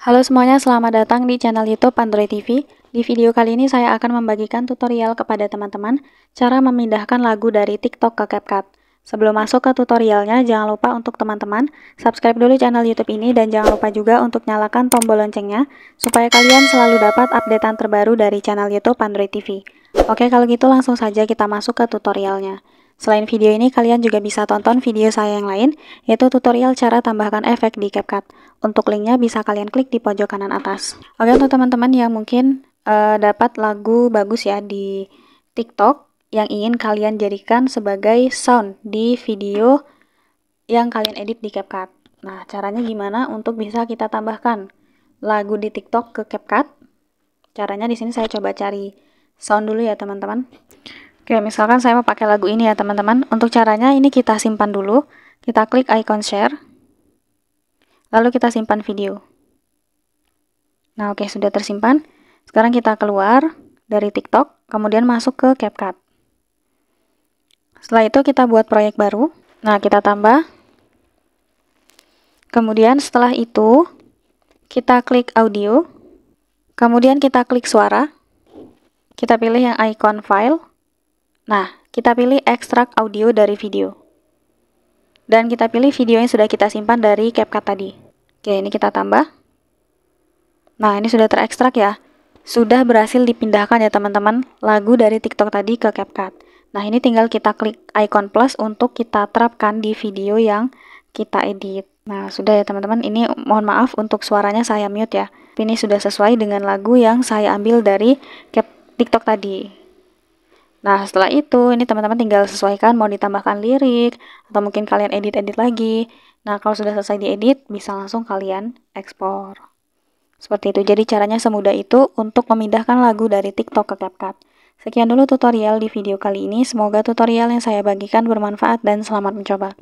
Halo semuanya, selamat datang di channel YouTube Android TV. Di video kali ini saya akan membagikan tutorial kepada teman-teman cara memindahkan lagu dari TikTok ke CapCut. Sebelum masuk ke tutorialnya, jangan lupa untuk teman-teman subscribe dulu channel YouTube ini dan jangan lupa juga untuk nyalakan tombol loncengnya supaya kalian selalu dapat updatean terbaru dari channel YouTube Android TV. Oke, kalau gitu langsung saja kita masuk ke tutorialnya. Selain video ini, kalian juga bisa tonton video saya yang lain, yaitu tutorial cara tambahkan efek di CapCut. Untuk linknya bisa kalian klik di pojok kanan atas. Oke, untuk teman-teman yang mungkin uh, dapat lagu bagus ya di TikTok yang ingin kalian jadikan sebagai sound di video yang kalian edit di CapCut. Nah, caranya gimana untuk bisa kita tambahkan lagu di TikTok ke CapCut? Caranya di sini saya coba cari sound dulu ya, teman-teman. Oke, misalkan saya mau pakai lagu ini ya teman-teman. Untuk caranya ini kita simpan dulu. Kita klik icon share. Lalu kita simpan video. Nah oke, sudah tersimpan. Sekarang kita keluar dari TikTok, kemudian masuk ke CapCut. Setelah itu kita buat proyek baru. Nah, kita tambah. Kemudian setelah itu, kita klik audio. Kemudian kita klik suara. Kita pilih yang icon file. Nah, kita pilih ekstrak audio dari video. Dan kita pilih video yang sudah kita simpan dari CapCut tadi. Oke, ini kita tambah. Nah, ini sudah terekstrak ya. Sudah berhasil dipindahkan ya teman-teman lagu dari TikTok tadi ke CapCut. Nah, ini tinggal kita klik icon plus untuk kita terapkan di video yang kita edit. Nah, sudah ya teman-teman. Ini mohon maaf untuk suaranya saya mute ya. Ini sudah sesuai dengan lagu yang saya ambil dari Cap TikTok tadi. Nah, setelah itu, ini teman-teman tinggal sesuaikan mau ditambahkan lirik, atau mungkin kalian edit-edit lagi. Nah, kalau sudah selesai diedit, bisa langsung kalian ekspor. Seperti itu, jadi caranya semudah itu untuk memindahkan lagu dari TikTok ke CapCut. Sekian dulu tutorial di video kali ini, semoga tutorial yang saya bagikan bermanfaat dan selamat mencoba.